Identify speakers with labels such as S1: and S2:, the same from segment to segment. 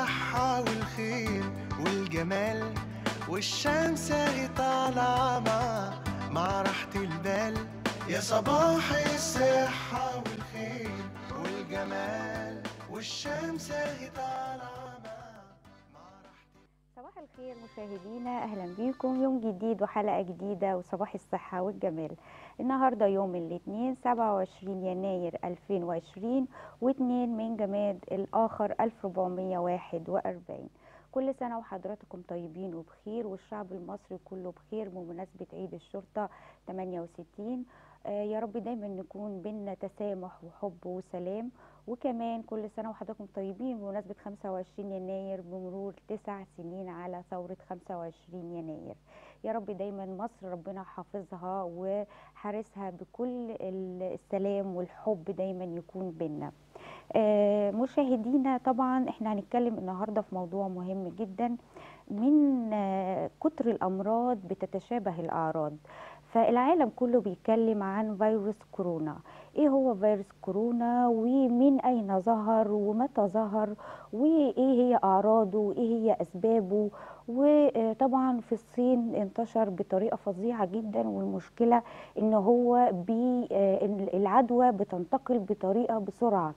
S1: الصحة والخير والجمال والشمس اهي طالعة مع راحة البال يا صباح الصحة
S2: الخير مشاهدينا اهلا بيكم يوم جديد وحلقه جديده وصباح الصحه والجمال النهارده يوم الاثنين 27 يناير 2020 واثنين من جماد الاخر 1441 كل سنه وحضراتكم طيبين وبخير والشعب المصري كله بخير بمناسبه عيد الشرطه 68 آه يا رب دايما نكون بينا تسامح وحب وسلام وكمان كل سنة وحضراتكم طيبين بمناسبة 25 يناير بمرور تسع سنين على ثورة 25 يناير يا رب دايما مصر ربنا حافظها وحارسها بكل السلام والحب دايما يكون بينا آه، مشاهدينا طبعا احنا هنتكلم النهاردة في موضوع مهم جدا من آه، كتر الأمراض بتتشابه الأعراض فالعالم كله بيتكلم عن فيروس كورونا ايه هو فيروس كورونا ومن اين ظهر ومتى ظهر وايه هي اعراضه وايه هي اسبابه وطبعا في الصين انتشر بطريقه فظيعه جدا والمشكله ان هو بي آه، العدوى بتنتقل بطريقه بسرعه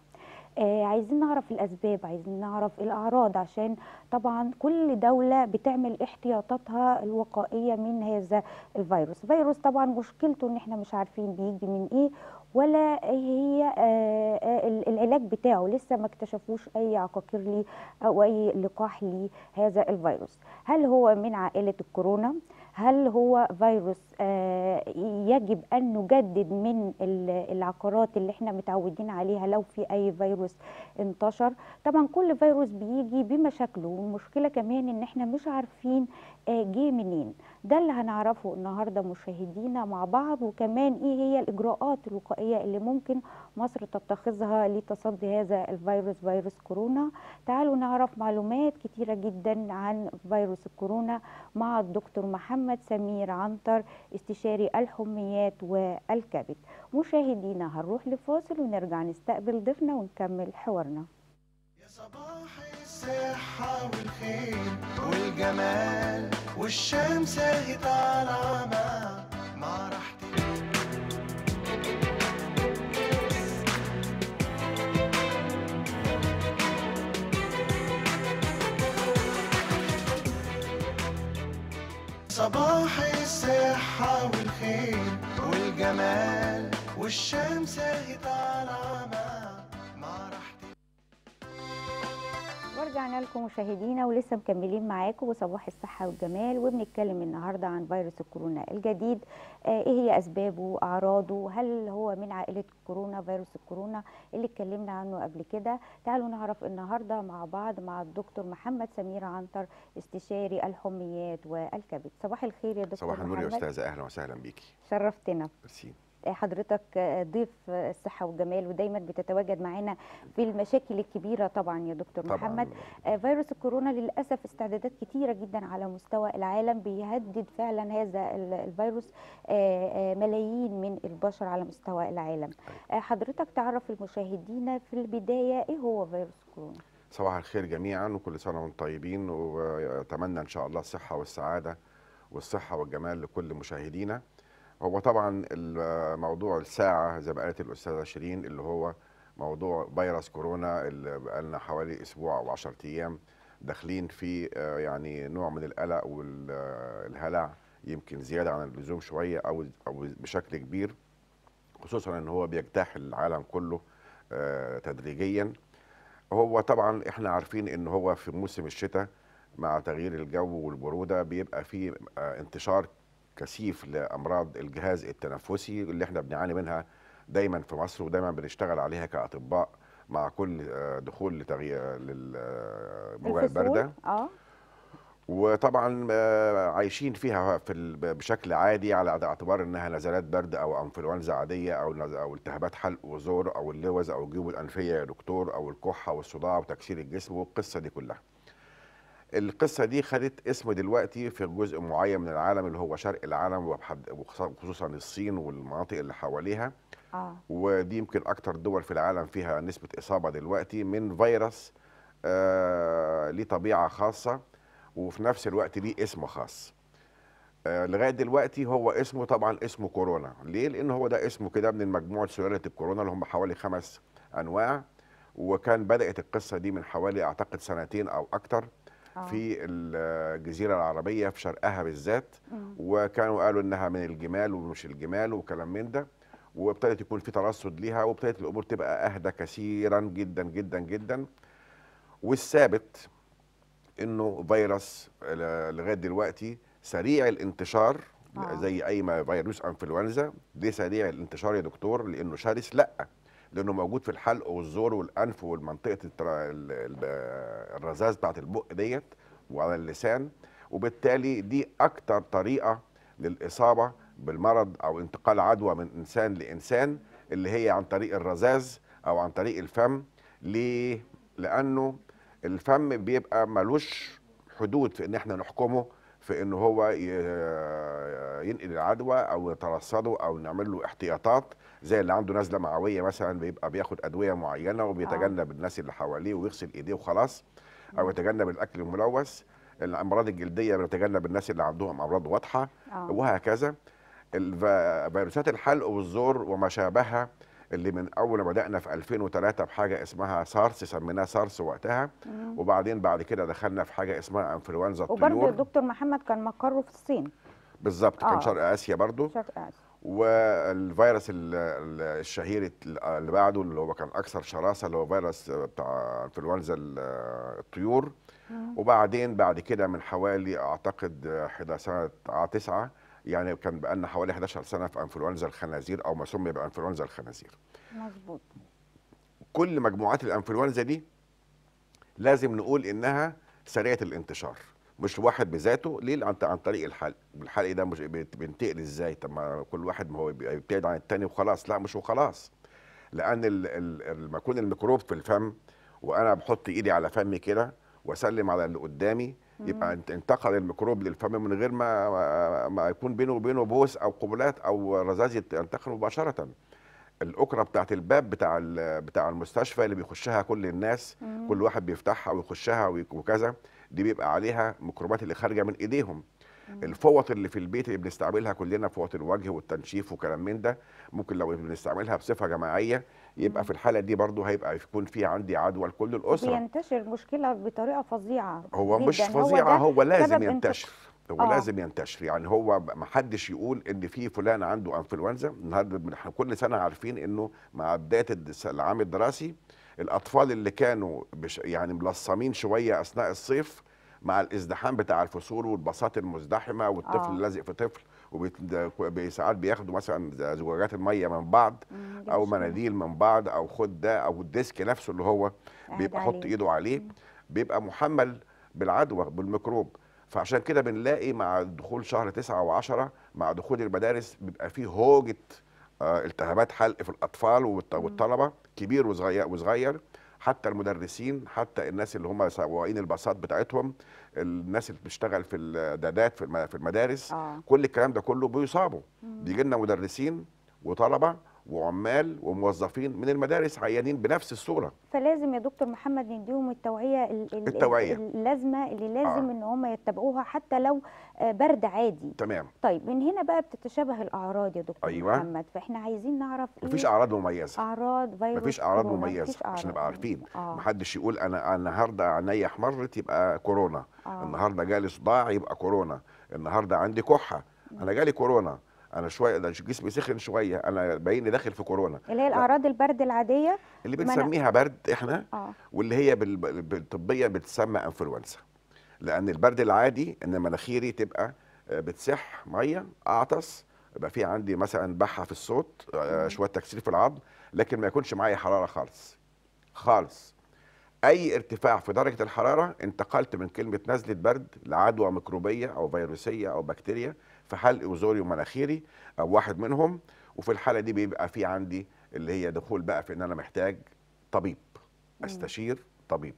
S2: آه عايزين نعرف الأسباب عايزين نعرف الأعراض عشان طبعا كل دولة بتعمل احتياطاتها الوقائية من هذا الفيروس فيروس طبعا مشكلته ان احنا مش عارفين بيجي من ايه ولا هي آه، آه، العلاج بتاعه لسه ما اكتشفوش اي عقاقير ليه او اي لقاح لهذا الفيروس هل هو من عائله الكورونا هل هو فيروس آه، يجب أن نجدد من العقارات اللي احنا متعودين عليها لو في أي فيروس انتشر طبعا كل فيروس بيجي بمشاكله والمشكلة كمان ان احنا مش عارفين آه، جه منين ده اللي هنعرفه النهارده مشاهدينا مع بعض وكمان ايه هي الاجراءات الوقائيه اللي ممكن مصر تتخذها لتصدي هذا الفيروس فيروس كورونا تعالوا نعرف معلومات كتيره جدا عن فيروس الكورونا مع الدكتور محمد سمير عنتر استشاري الحميات والكبد مشاهدينا هنروح لفاصل ونرجع نستقبل ضيفنا ونكمل حوارنا يا صباح
S1: الصحة والخير والجمال والشمس اهي طالعة ما مع راحتي صباح الصحة والخير والجمال والشمس اهي طالعة
S2: رجعنا لكم مشاهدينا ولسه مكملين معاكم وصباح الصحه والجمال وبنتكلم النهارده عن فيروس الكورونا الجديد آه، ايه هي اسبابه اعراضه هل هو من عائله كورونا فيروس الكورونا اللي اتكلمنا عنه قبل كده تعالوا نعرف النهارده مع بعض مع الدكتور محمد سمير عنتر استشاري الحميات والكبد صباح الخير يا دكتور صباح النور يا استاذه
S3: اهلا وسهلا بيكي
S2: شرفتنا ميرسي حضرتك ضيف الصحه والجمال ودايما بتتواجد معانا في المشاكل الكبيره طبعا يا دكتور طبعاً. محمد آه، فيروس الكورونا للاسف استعدادات كتيره جدا على مستوى العالم بيهدد فعلا هذا الفيروس آه، آه، ملايين من البشر على مستوى العالم حضرتك تعرف المشاهدين في البدايه ايه هو فيروس كورونا
S3: صباح الخير جميعا وكل سنه وانتم طيبين واتمنى ان شاء الله الصحه والسعاده والصحه والجمال لكل مشاهدينا هو طبعا الموضوع الساعه زي ما قالت الاستاذه شيرين اللي هو موضوع فيروس كورونا اللي بقالنا حوالي اسبوع او 10 ايام داخلين في آه، يعني نوع من القلق والهلع يمكن زياده عن اللزوم شويه او او بشكل كبير خصوصا ان هو بيجتاح العالم كله آه، تدريجيا هو طبعا احنا عارفين ان هو في موسم الشتاء مع تغيير الجو والبروده بيبقى فيه آه، انتشار كثيف لامراض الجهاز التنفسي اللي احنا بنعاني منها دايما في مصر ودايما بنشتغل عليها كاطباء مع كل آه، دخول لتغيير آه، للموجه آه، البارده وطبعا عايشين فيها في بشكل عادي على اعتبار انها نزلات برد او انفلونزا عاديه او او التهابات حلق وزور او اللوز او الجيوب الانفيه يا دكتور او الكحه والصداع وتكسير الجسم والقصه دي كلها. القصه دي خدت اسم دلوقتي في جزء معين من العالم اللي هو شرق العالم وخصوصا الصين والمناطق اللي حواليها آه. ودي يمكن اكتر دول في العالم فيها نسبه اصابه دلوقتي من فيروس آه ليه طبيعه خاصه وفي نفس الوقت ليه اسم خاص آه لغايه دلوقتي هو اسمه طبعا اسمه كورونا ليه لان هو ده اسمه كده من مجموعه سلاله الكورونا اللي هم حوالي خمس انواع وكان بدات القصه دي من حوالي اعتقد سنتين او اكتر آه. في الجزيره العربيه في شرقها بالذات وكانوا قالوا انها من الجمال ومش الجمال وكلام من ده وابتدت يكون في ترصد ليها وابتدت الامور تبقى اهدى كثيرا جدا جدا جدا والثابت انه فيروس لغايه دلوقتي سريع الانتشار آه. زي اي ما فيروس انفلونزا ليه سريع الانتشار يا دكتور لانه شرس لا لانه موجود في الحلق والزور والانف والمنطقه الرذاذ بتاعت البق ديت وعلى اللسان وبالتالي دي اكتر طريقه للاصابه بالمرض او انتقال عدوى من انسان لانسان اللي هي عن طريق الرذاذ او عن طريق الفم ليه؟ لانه الفم بيبقى ملوش حدود في ان احنا نحكمه في ان هو ينقل العدوى او يترصده او نعمل له احتياطات زي اللي عنده نزله معويه مثلا بيبقى بياخد ادويه معينه آه. وبيتجنب آه. الناس اللي حواليه ويغسل ايديه وخلاص او يتجنب الاكل الملوث الامراض الجلديه بنتجنب الناس اللي عندهم امراض واضحه آه. وهكذا فيروسات الحلق والزور وما شابهها اللي من اول ما بدانا في 2003 بحاجه اسمها سارس سميناها سارس وقتها مم. وبعدين بعد كده دخلنا في حاجه اسمها انفلونزا الطيور وبرضه الدكتور
S2: محمد كان مقره في الصين
S3: بالظبط آه. كان شرق اسيا برضه شرق اسيا والفيروس الشهير اللي بعده اللي هو كان اكثر شراسه اللي هو فيروس بتاع انفلونزا الطيور وبعدين بعد كده من حوالي اعتقد 11 سنه 9 آه، يعني كان بقى لنا حوالي 11 سنه في انفلونزا الخنازير او ما سمي بانفلونزا الخنازير مظبوط كل مجموعات الانفلونزا دي لازم نقول انها سريعه الانتشار مش واحد بذاته ليه عن عن طريق الحلق الحلق ده مش بينتقل ازاي طب ما كل واحد ما هو بيبتعد عن التاني وخلاص لا مش وخلاص لان لما يكون الميكروب في الفم وانا بحط ايدي على فمي كده واسلم على اللي قدامي يبقى انتقل الميكروب للفم من غير ما ما يكون بينه وبينه بوس او قبلات او رذاذ ينتقل مباشره الاكره بتاعت الباب بتاع بتاع المستشفى اللي بيخشها كل الناس مم. كل واحد بيفتحها ويخشها وكذا دي بيبقى عليها ميكروبات اللي خارجه من ايديهم الفوط اللي في البيت اللي بنستعملها كلنا فوط الوجه والتنشيف وكلام من ده ممكن لو بنستعملها بصفه جماعيه يبقى مم. في الحاله دي برضو هيبقى يكون في عندي عدوى لكل الاسره
S2: بينتشر المشكله بطريقه فظيعه هو مش فظيعه هو, هو لازم ينتشر
S3: هو آه. لازم ينتشر يعني هو ما حدش يقول ان في فلان عنده انفلونزا النهارده احنا كل سنه عارفين انه مع بدايه العام الدراسي الاطفال اللي كانوا بش يعني ملصمين شويه اثناء الصيف مع الازدحام بتاع الفصول والباصات المزدحمه والطفل آه. لازق في طفل وساعات بياخدوا مثلا زجاجات الميه من بعض او مناديل من بعض او خد ده او الديسك نفسه اللي هو بيبقى حط ايده عليه بيبقى محمل بالعدوى بالميكروب فعشان كده بنلاقي مع دخول شهر 9 و10 مع دخول المدارس بيبقى فيه هوجه آه، التهابات حلق في الاطفال والطلبه كبير وصغير وصغير حتى المدرسين حتى الناس اللي هم سواقين الباصات بتاعتهم الناس اللي بتشتغل في الدادات في المدارس آه. كل الكلام ده كله بيصابوا بيجي لنا مدرسين وطلبه وعمال وموظفين من المدارس عيانين بنفس الصوره
S2: فلازم يا دكتور محمد نديهم التوعيه التوعيه اللازمه اللي لازم آه. ان هم يتبعوها حتى لو آه، برد عادي تمام طيب من هنا بقى بتتشابه الاعراض يا دكتور أيوة. محمد فاحنا عايزين نعرف إيه مفيش اعراض مميزه اعراض فيروس مفيش اعراض مميزه عشان نبقى
S3: عارفين آه. محدش يقول انا النهارده عيني احمرت يبقى كورونا آه. النهارده جالي صداع يبقى كورونا النهارده عندي كحه انا جالي كورونا انا شويه انا جسمي سخن شويه انا باين داخل في كورونا
S2: اللي هي الاعراض البرد العاديه اللي بنسميها
S3: برد احنا آه. واللي هي بالطبيه بتسمى انفلونزا لان البرد العادي ان مناخيري تبقى آه، بتسح ميه اعطس يبقى في عندي مثلا بحه في الصوت آه، شويه تكسير في العظم لكن ما يكونش معايا حراره خالص خالص اي ارتفاع في درجه الحراره انتقلت من كلمه نزله برد لعدوى ميكروبيه او فيروسيه او بكتيريا في حلق وزوري ومناخيري او واحد منهم وفي الحاله دي بيبقى في عندي اللي هي دخول بقى في ان انا محتاج طبيب استشير طبيب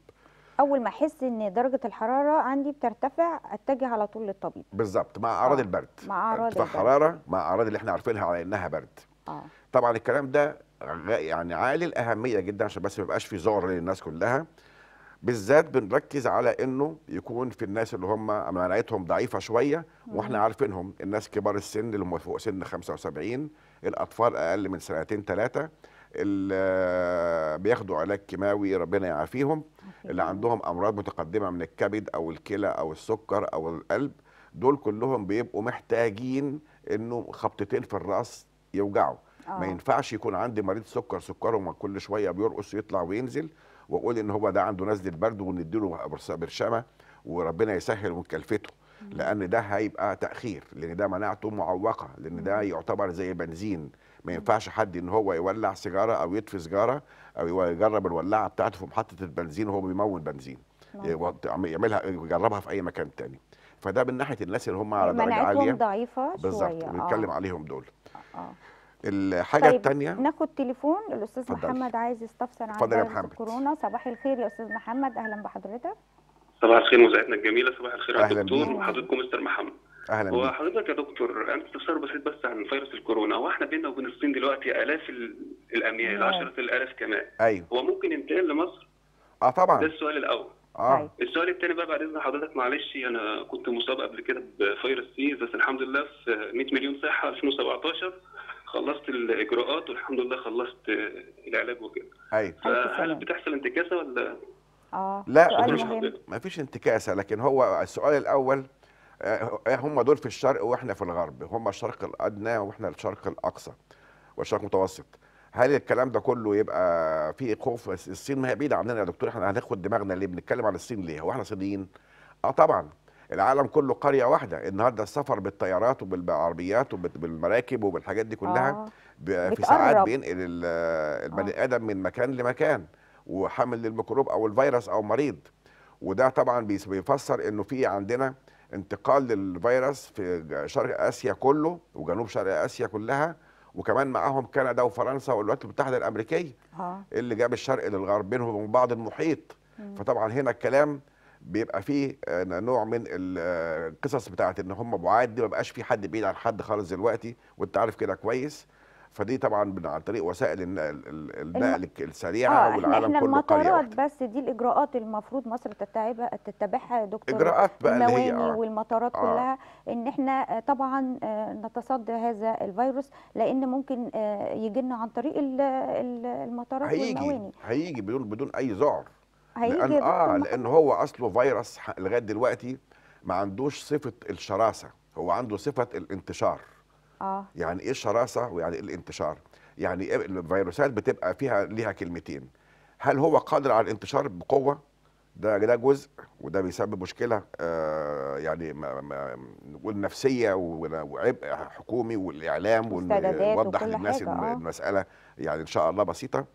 S2: اول ما احس ان درجه الحراره عندي بترتفع اتجه على طول للطبيب
S3: بالظبط مع اعراض آه. البرد مع
S2: اعراض البرد حراره
S3: مع اعراض اللي احنا عارفينها على انها برد آه. طبعا الكلام ده يعني عالي الاهميه جدا عشان بس ما يبقاش في ذعر للناس كلها بالذات بنركز على انه يكون في الناس اللي هم مناعتهم ضعيفه شويه واحنا عارفينهم الناس كبار السن اللي هم فوق سن 75 الاطفال اقل من سنتين ثلاثه اللي آه، بياخدوا علاج كيماوي ربنا يعافيهم اللي عندهم امراض متقدمه من الكبد او الكلى او السكر او القلب دول كلهم بيبقوا محتاجين انه خبطتين في الراس يوجعوا آه. ما ينفعش يكون عندي مريض سكر سكره كل شويه بيرقص ويطلع وينزل واقول ان هو ده عنده نزله برد ونديله برشامه وربنا يسهل كلفته لان ده هيبقى تاخير لان ده مناعته معوقه لان ده يعتبر زي بنزين ما ينفعش حد ان هو يولع سيجاره او يطفي سيجاره او يجرب الولاعه بتاعته في محطه البنزين وهو بيمون بنزين يعملها يجربها في اي مكان تاني فده من ناحيه الناس اللي هم على درجه عاليه
S2: ضعيفه بالظبط بنتكلم آه.
S3: عليهم دول آه. الحاجه طيب الثانيه
S2: ناخد تليفون الاستاذ فضل. محمد عايز يستفسر عن فيروس الكورونا صباح الخير يا استاذ محمد اهلا بحضرتك
S3: صباح الخير مذيعتنا الجميله صباح الخير على الدكتور وحضرتكم مستر محمد اهلا هو حضرتك يا دكتور انا استفسار بسيط بس عن فيروس الكورونا هو احنا بينا وبين الصين دلوقتي الاف الاميال عشرات الالاف كمان ايوه هو ممكن ينتقل لمصر اه طبعا ده السؤال الاول اه طيب. السؤال الثاني بقى بعد اذن حضرتك معلش انا كنت مصاب قبل كده بفيروس سي بس الحمد لله في 100 مليون صحه 2017 خلصت الاجراءات والحمد لله خلصت العلاج وكده ايوه, أيوة، هل بتحصل انتكاسه ولا اه لا ما فيش انتكاسه لكن هو السؤال الاول آه، هم دول في الشرق واحنا في الغرب هم الشرق الادنى واحنا الشرق الاقصى والشرق المتوسط هل الكلام ده كله يبقى فيه خوف الصين ما هي بعيده عننا يا دكتور احنا هناخد دماغنا ليه بنتكلم عن الصين ليه هو احنا صينيين اه طبعا العالم كله قريه واحده النهارده السفر بالطيارات وبالعربيات وبالمراكب وبالحاجات دي كلها آه. في ساعات بينقل البني آه. ادم من مكان لمكان وحامل للميكروب او الفيروس او مريض وده طبعا بيفسر انه في عندنا انتقال للفيروس في شرق اسيا كله وجنوب شرق اسيا كلها وكمان معاهم كندا وفرنسا والولايات المتحده الامريكيه آه. اللي جاب الشرق للغرب بينهم وبين بعض المحيط مم. فطبعا هنا الكلام بيبقى فيه آه، نوع من آه، القصص بتاعت ان هم بعاد دي ما بقاش في حد بعيد عن حد خالص دلوقتي وانت عارف كده كويس فدي طبعا عن طريق وسائل النقل, السريعه آه والعالم احنا كله المطارات
S2: بس دي الاجراءات المفروض مصر تتبعها تتبعها يا دكتور اجراءات بقى اللي هي آه والمطارات آه كلها ان احنا آه، طبعا نتصدى هذا الفيروس لان ممكن يجي لنا عن طريق المطارات هيجي والمواني
S3: هيجي بدون بدون اي ذعر
S2: هيجي لأن اه لان
S3: هو اصله فيروس لغايه دلوقتي ما عندوش صفه الشراسه هو عنده صفه الانتشار اه يعني ايه الشراسه ويعني ايه الانتشار يعني إيه الفيروسات بتبقى فيها ليها كلمتين هل هو قادر على الانتشار بقوه ده ده جزء وده بيسبب مشكله آه يعني ما ما نقول نفسيه وعبء حكومي والاعلام ونوضح للناس آه. المساله يعني ان شاء الله بسيطه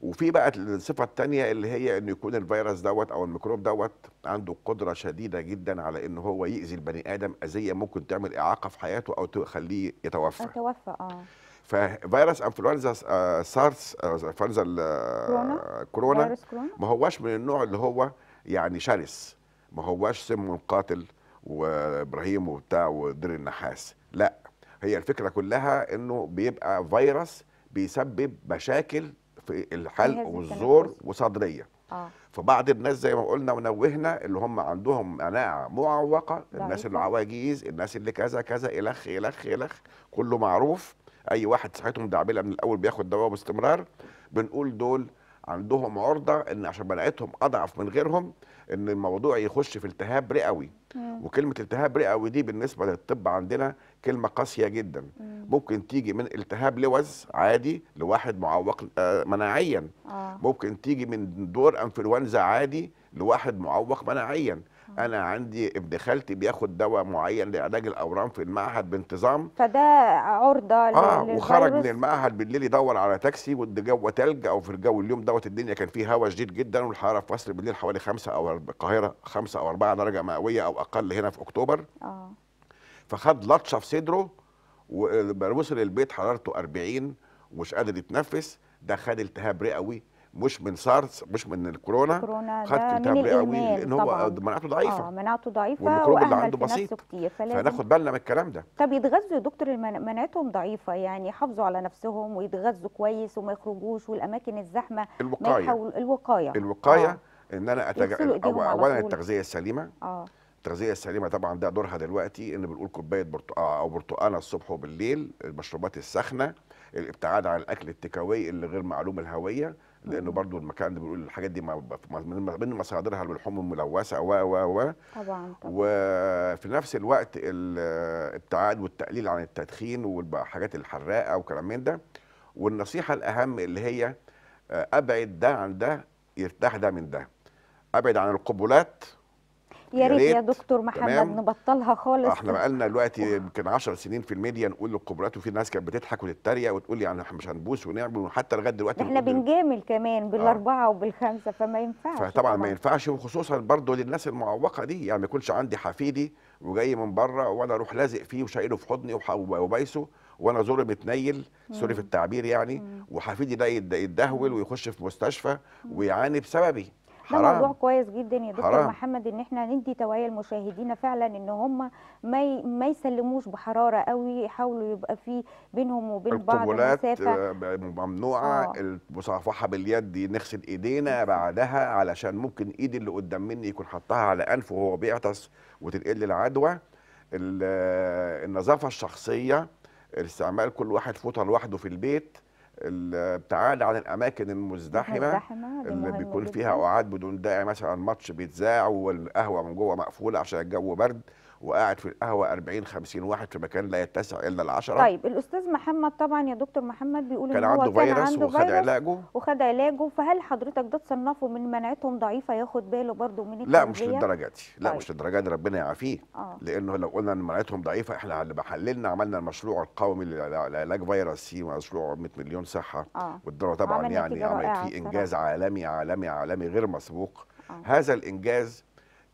S3: وفي بقى الصفه الثانيه اللي هي انه يكون الفيروس دوت او الميكروب دوت عنده قدره شديده جدا على ان هو يؤذي البني ادم اذيه ممكن تعمل اعاقه في حياته او تخليه يتوفى
S2: يتوفى اه
S3: ففيروس انفلونزا آه، سارس آه، انفلونزا آه، كورونا ما هواش من النوع اللي هو يعني شرس ما هواش سم قاتل وابراهيم وبتاع ودير النحاس لا هي الفكره كلها انه بيبقى فيروس بيسبب مشاكل في الحلق والزور وصدريه آه. فبعض الناس زي ما قلنا ونوهنا اللي هم عندهم مناعه معوقه الناس العواجيز الناس اللي كذا كذا الخ الخ الخ كله معروف اي واحد صحتهم دعبله من الاول بياخد دواء باستمرار بنقول دول عندهم عرضه ان عشان مناعتهم اضعف من غيرهم ان الموضوع يخش في التهاب رئوي آه. وكلمه التهاب رئه ودي بالنسبه للطب عندنا كلمه قاسيه جدا مم. آه. ممكن تيجي من التهاب لوز عادي لواحد معوق آه، مناعيا آه. ممكن تيجي من دور انفلونزا عادي لواحد معوق مناعيا انا عندي ابن خالتي بياخد دواء معين لعلاج الاورام في المعهد بانتظام
S2: فده عرضه اه وخرج من
S3: المعهد بالليل يدور على تاكسي والجو تلج او في الجو اليوم دوت الدنيا كان فيه هواء شديد جدا والحراره في مصر بالليل حوالي 5 او القاهره 5 او 4 درجه مئويه او اقل هنا في اكتوبر اه فخد لطشه في صدره ووصل البيت حرارته 40 ومش قادر يتنفس ده خد التهاب رئوي مش من سارس مش من الكورونا خد كتاب من قوي لان هو مناعته ضعيفه اه
S2: مناعته ضعيفه والميكروب اللي عنده بسيط فناخد
S3: بالنا من الكلام ده
S2: طب يتغذوا يا دكتور مناعتهم ضعيفه يعني يحافظوا على نفسهم ويتغذوا كويس وما يخرجوش والاماكن الزحمه الوقايه الوقايه الوقايه,
S3: آه. ان انا أتج... اولا التغذيه السليمه اه التغذيه السليمه طبعا ده دورها دلوقتي ان بنقول كوبايه برتقاله او برتقانه الصبح وبالليل المشروبات الساخنه الابتعاد عن الاكل التكاوي اللي غير معلوم الهويه لانه برضو المكان ده بيقول الحاجات دي من مصادرها بالحمم الملوثه و و و طبعا وفي نفس الوقت الابتعاد والتقليل عن التدخين والحاجات الحراقه وكلام من ده والنصيحه الاهم اللي هي آه، ابعد ده عن ده يرتاح ده من ده ابعد عن القبلات
S2: يا ريت يا دكتور محمد تمام. نبطلها خالص احنا
S3: بقالنا دلوقتي يمكن 10 سنين في الميديا نقول للكبريات وفي ناس كانت بتضحك وتتريق وتقول يعني احنا مش هنبوس ونعمل وحتى لغايه دلوقتي احنا
S2: بنجامل كمان آه. بالاربعه آه. وبالخمسه فما ينفعش فطبعا طبعا.
S3: ما ينفعش وخصوصا برضه للناس المعوقه دي يعني ما يكونش عندي حفيدي وجاي من بره وانا اروح لازق فيه وشايله في حضني وبايسه وانا زوري متنيل سوري في التعبير يعني وحفيدي ده يتدهول ويخش في مستشفى ويعاني بسببي
S2: ده موضوع كويس جدا يا دكتور حرام. محمد ان احنا ندي توعيه لمشاهدينا فعلا ان هم ما ما يسلموش بحراره قوي يحاولوا يبقى في بينهم وبين بعض مسافه
S3: ممنوعه آه. المصافحه باليد دي نغسل ايدينا بعدها علشان ممكن ايد اللي قدام مني يكون حطها على انفه وهو بيعطس وتنقل العدوى النظافه الشخصيه استعمال كل واحد فوطه لوحده في البيت الابتعاد عن الاماكن المزدحمه, اللي بيكون فيها قعاد بدون داعي مثلا ماتش بيتذاع والقهوه من جوه مقفوله عشان الجو برد وقاعد في القهوه 40 50 واحد في مكان لا يتسع الا العشرة طيب
S2: الاستاذ محمد طبعا يا دكتور محمد بيقول ان هو عنده كان عنده وخد فيروس وخد علاجه وخد علاجه فهل حضرتك ده تصنفه من مناعتهم ضعيفه ياخد باله برضه من التغذيه لا مش للدرجه
S3: دي لا طيب. مش للدرجه دي ربنا يعافيه آه. لانه لو قلنا ان مناعتهم ضعيفه احنا اللي حللنا عملنا المشروع القومي لعلاج فيروس سي مشروع 100 مليون صحه آه. والدوله طبعا يعني عملت فيه انجاز عالمي عالمي عالمي غير مسبوق آه. هذا الانجاز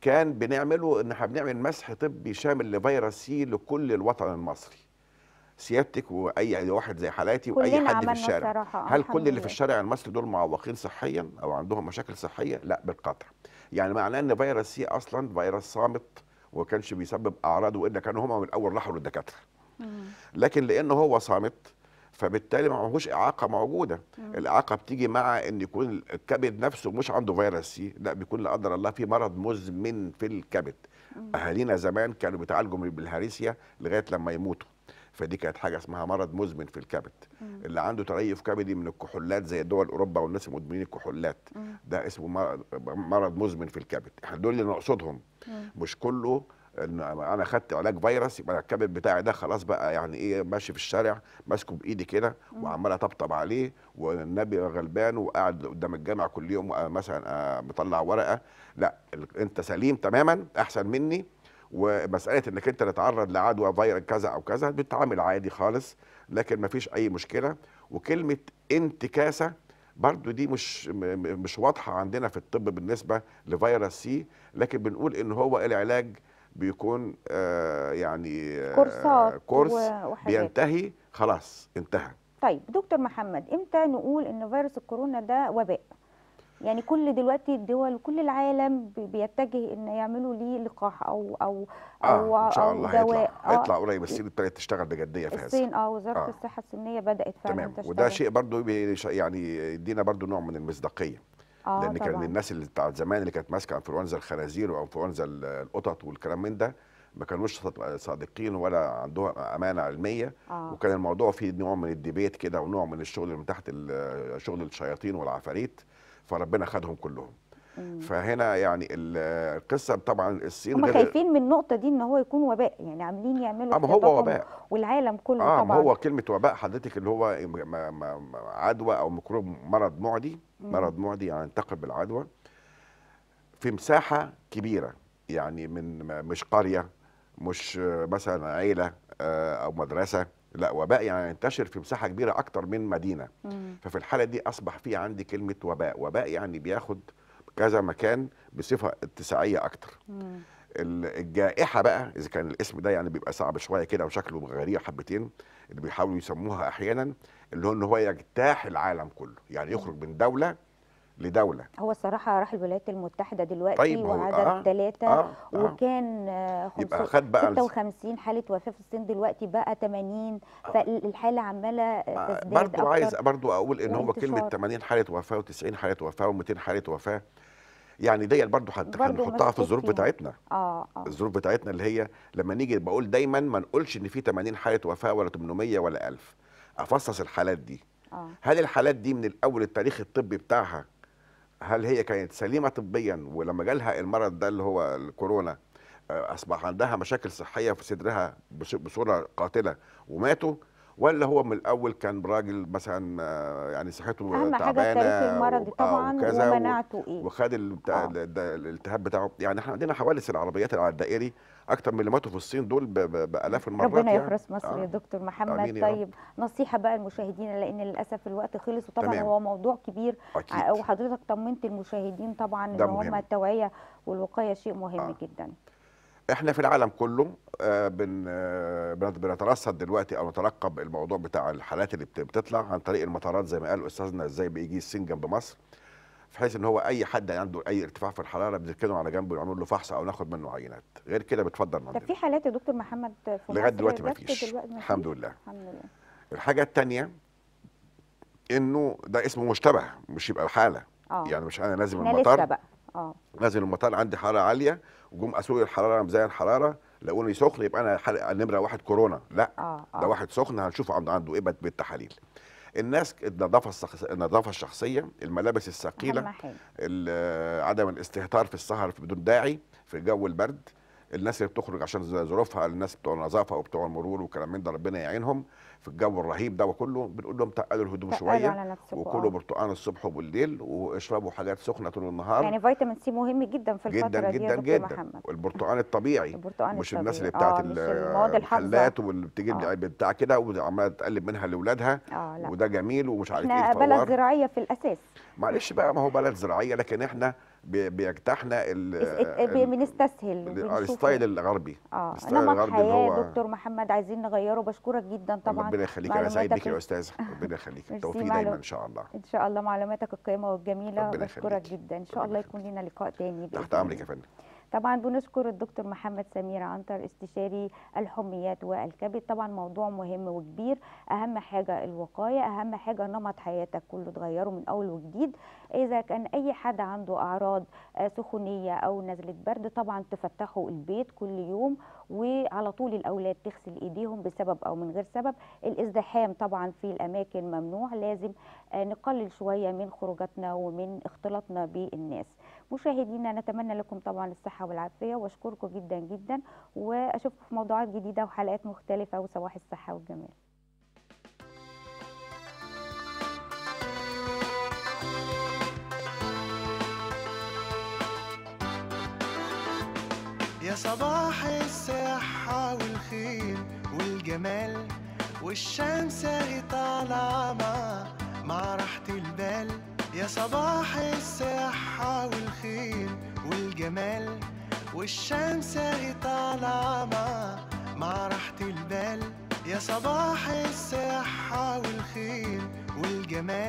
S3: كان بنعمله ان احنا بنعمل مسح طبي شامل لفيروس سي لكل الوطن المصري سيادتك واي واحد زي حالاتي واي حد في الشارع آه، هل كل اللي في الشارع المصري دول معوقين صحيا او عندهم مشاكل صحيه لا بالقطع يعني معناه ان فيروس سي اصلا فيروس صامت وما كانش بيسبب اعراض والا كانوا هم من الاول راحوا للدكاتره لكن لانه هو صامت فبالتالي ما هوش اعاقه موجوده مم. الاعاقه بتيجي مع ان يكون الكبد نفسه مش عنده فيروس لا بيكون لا قدر الله في مرض مزمن في الكبد مم. اهالينا زمان كانوا بيتعالجوا من الهريسيا لغايه لما يموتوا فدي كانت حاجه اسمها مرض مزمن في الكبد مم. اللي عنده تريف كبدي من الكحولات زي دول اوروبا والناس المدمنين الكحولات مم. ده اسمه مرض مزمن في الكبد احنا دول اللي نقصدهم مش كله ان انا خدت علاج فيروس يبقى الكبد بتاعي ده خلاص بقى يعني ايه ماشي في الشارع ماسكه بايدي كده وعمال اطبطب عليه والنبي غلبان وقاعد قدام الجامع كل يوم آه، مثلا آه، مطلع ورقه لا انت سليم تماما احسن مني ومساله انك انت تتعرض لعدوى فيروس كذا او كذا بتتعامل عادي خالص لكن ما فيش اي مشكله وكلمه انتكاسه برضو دي مش مش واضحه عندنا في الطب بالنسبه لفيروس سي لكن بنقول ان هو العلاج بيكون آه يعني آه كورسات كورس وحاجات. بينتهي خلاص انتهى
S2: طيب دكتور محمد امتى نقول ان فيروس الكورونا ده وباء يعني كل دلوقتي الدول وكل العالم بيتجه ان يعملوا ليه لقاح او او آه، او, آه إن شاء الله أو دواء هيطلع, آه. هيطلع آه قريب الصين
S3: ابتدت تشتغل بجديه في هذا الصين اه وزاره آه.
S2: الصحه الصينيه بدات فعلا تمام تشتغل. وده شيء
S3: برضو يعني يدينا برضو نوع من المصداقيه
S2: آه لان طبعًا. كان الناس
S3: اللي بتاعت زمان اللي كانت ماسكه انفلونزا الخنازير وانفلونزا القطط والكلام من ده ما كانوش صادقين ولا عندهم امانه علميه آه. وكان الموضوع فيه نوع من الديبيت كده ونوع من الشغل من تحت شغل الشياطين والعفاريت فربنا خدهم كلهم فهنا يعني القصه طبعا الصين هم خايفين
S2: من النقطه دي ان هو يكون وباء يعني عاملين يعملوا اه هو وباء والعالم كله آه طبعا هو
S3: كلمه وباء حضرتك اللي هو عدوى او ميكروب مرض معدي مرض معدي يعني ينتقل بالعدوى في مساحه كبيره يعني من مش قريه مش مثلا عيله آه، او مدرسه لا وباء يعني ينتشر في مساحه كبيره اكتر من مدينه مم. ففي الحاله دي اصبح في عندي كلمه وباء وباء يعني بياخد كذا مكان بصفه اتساعيه اكتر الجائحه بقى اذا كان الاسم ده يعني بيبقى صعب شويه كده وشكله غريب حبتين اللي بيحاولوا يسموها احيانا اللي هو ان هو يجتاح العالم كله يعني يخرج من دوله لدوله
S2: هو الصراحه راح الولايات المتحده دلوقتي طيب وعدد آه ثلاثه آه آه وكان آه يبقى خد بقى 56 حاله وفاه في الصين دلوقتي بقى 80 آه فالحاله عماله آه، تزداد برضو عايز برضو
S3: اقول ان هو كلمه 80 حاله وفاه و90 حاله وفاه و200 حاله وفاه يعني ديت برضو هنحطها في الظروف بتاعتنا اه اه الظروف بتاعتنا اللي هي لما نيجي بقول دايما ما نقولش ان في 80 حاله وفاه ولا 800 ولا 1000 افصص الحالات دي آه. هل الحالات دي من الاول التاريخ الطبي بتاعها هل هي كانت سليمه طبيا ولما جالها المرض ده اللي هو الكورونا آه، اصبح عندها مشاكل صحيه في صدرها بصوره قاتله وماتوا ولا هو من الاول كان راجل مثلا آه، يعني صحته أهم حاجه في المرضي آه، طبعا ومناعته ايه وخد آه. الالتهاب بتاعه يعني احنا عندنا حوادث العربيات على الدائري اكتر من اللي ماتوا في الصين دول بالاف المرات ربنا يعني. يحرس مصر يا
S2: دكتور محمد طيب نصيحه بقى للمشاهدين لان للاسف الوقت خلص وطبعا تمام. هو موضوع كبير أكيد. وحضرتك طمنت المشاهدين طبعا ان هم التوعيه والوقايه شيء مهم آه. جدا
S3: احنا في العالم كله آه، بن آه، بنترصد دلوقتي او نترقب الموضوع بتاع الحالات اللي بتطلع عن طريق المطارات زي ما قال استاذنا ازاي بيجي الصين جنب مصر بحيث ان هو اي حد عنده اي ارتفاع في الحراره بنركنه على جنبه ونعمل له فحص او ناخد منه عينات غير كده بتفضل منه طب في
S2: حالات يا دكتور محمد في لغايه دلوقتي ما فيش الحمد لله الحمد لله
S3: الحاجه الثانيه انه ده اسمه مشتبه مش يبقى حاله آه. يعني مش انا لازم المطار لسه بقى اه نازل المطار عندي حراره عاليه وجم اسوق الحراره مزايا الحراره لقوني سخن يبقى انا نمره واحد كورونا لا آه آه. ده واحد سخن هنشوفه عنده عنده ايه بالتحاليل الناس النظافه النظافه الشخصيه الملابس الثقيله عدم الاستهتار في السهر بدون داعي في الجو البرد الناس اللي بتخرج عشان ظروفها الناس بتوع النظافه وبتوع المرور والكلام من ده ربنا يعينهم في الجو الرهيب ده وكله بنقول لهم تقلوا الهدوم شويه وكلوا آه. برتقان الصبح وبالليل واشربوا حاجات سخنه طول النهار يعني
S2: فيتامين سي مهم جدا في الفتره جدا دي جدا جدا محمد.
S3: البرتقان الطبيعي البرتقان مش الناس اللي بتاعت آه، المحلات واللي بتجيب آه. يعني بتاع كده وعماله تقلب منها لاولادها آه وده جميل ومش عارف ايه بلد
S2: زراعيه في الاساس
S3: معلش بقى ما هو بلد زراعيه لكن احنا بيجتاحنا ال إيه،
S2: بنستسهل الستايل
S3: الغربي اه نمط حياه دكتور
S2: محمد عايزين نغيره بشكرك جدا طبعا ربنا يخليك انا سعيد بك يا
S3: استاذه ربنا يخليك التوفيق دايما ان شاء الله ان
S2: شاء الله معلوماتك القيمه والجميله بشكرك جدا ان شاء الله يكون لنا لقاء تاني تحت امرك يا فندم طبعا بنشكر الدكتور محمد سمير عنتر استشاري الحميات والكبد طبعا موضوع مهم وكبير اهم حاجه الوقايه اهم حاجه نمط حياتك كله تغيره من اول وجديد اذا كان اي حد عنده اعراض آه، سخونيه او نزله برد طبعا تفتحوا البيت كل يوم وعلى طول الاولاد تغسل ايديهم بسبب او من غير سبب الازدحام طبعا في الاماكن ممنوع لازم آه، نقلل شويه من خروجاتنا ومن اختلاطنا بالناس مشاهدينا نتمنى لكم طبعا الصحه والعافيه واشكركم جدا جدا واشوفكم في موضوعات جديده وحلقات مختلفه وصباح الصحه والجمال
S1: صباح الصحة والخير والجمال والشمس هي طالعة مع مع راحة البال يا صباح الصحة والخير والجمال والشمس هي طالعة مع مع راحة البال يا صباح الصحة والخير والجمال